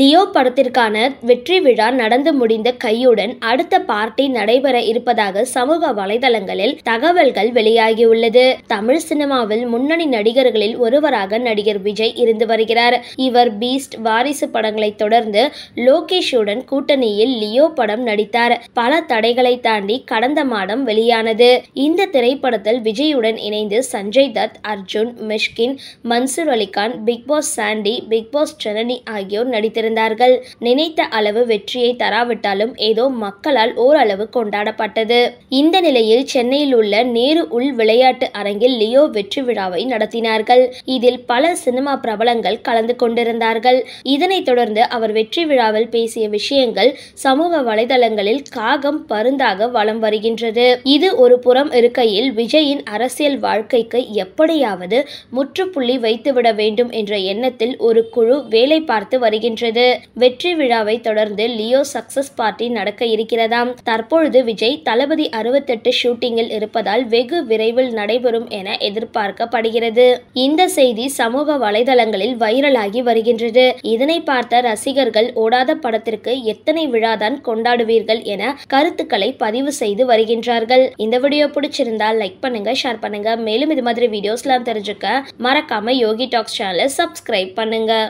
Leo படத்திற்கான வெற்றி விழா நடந்து முடிந்த கையுடன் அடுத்த பார்ட்டி நடைபெற இருப்பதாக சமூக வலைதளங்களில் தகவல்கள் வெளியாகியுள்ளது தமிழ் சினிமாவில் முன்னணி நடிகர்களில் ஒருவராக நடிகர் விஜய் இருந்து வருகிறார் இவர் பீஸ்ட் வாரிசு படங்களை தொடர்ந்து லோகேஷுடன் கூட்டணியில் லியோ படம் நடித்தார் பல தடைகளை தாண்டி கடந்த மாதம் வெளியானது இந்த திரைப்படத்தில் விஜயுடன் இணைந்து சஞ்சய் தத் அர்ஜுன் மிஷ்கின் மன்சூர் அலிகான் பிக் பாஸ் சாண்டி பிக் பாஸ் ஜனனி ஆகியோர் நடித்தனர் வைத்திருந்தார்கள் நினைத்த அளவு வெற்றியை தராவிட்டாலும் ஏதோ மக்களால் ஓரளவு கொண்டாடப்பட்டது இந்த நிலையில் சென்னையில் உள்ள நேரு உள் விளையாட்டு அரங்கில் லியோ வெற்றி விழாவை நடத்தினார்கள் இதில் பல சினிமா பிரபலங்கள் கலந்து கொண்டிருந்தார்கள் இதனைத் தொடர்ந்து அவர் வெற்றி விழாவில் பேசிய விஷயங்கள் சமூக வலைதளங்களில் காகம் பருந்தாக வலம் வருகின்றது இது ஒரு புறம் இருக்கையில் விஜயின் அரசியல் வாழ்க்கைக்கு எப்படியாவது முற்றுப்புள்ளி வைத்துவிட வேண்டும் என்ற எண்ணத்தில் ஒரு குழு வேலை பார்த்து வருகின்றது வருகிறது வெற்றி விழாவை தொடர்ந்து லியோ சக்சஸ் பார்ட்டி நடக்க இருக்கிறதாம் தற்பொழுது விஜய் தளபதி அறுபத்தெட்டு ஷூட்டிங்கில் இருப்பதால் வெகு விரைவில் நடைபெறும் என எதிர்பார்க்கப்படுகிறது இந்த செய்தி சமூக வலைதளங்களில் வைரலாகி வருகின்றது இதனை பார்த்த ரசிகர்கள் ஓடாத படத்திற்கு எத்தனை விழாதான் கொண்டாடுவீர்கள் என கருத்துக்களை பதிவு செய்து வருகின்றார்கள் இந்த வீடியோ பிடிச்சிருந்தால் லைக் பண்ணுங்க ஷேர் பண்ணுங்க மேலும் இது மாதிரி வீடியோஸ்லாம் தெரிஞ்சுக்க மறக்காம யோகி டாக்ஸ் சேனலை சப்ஸ்கிரைப் பண்ணுங்க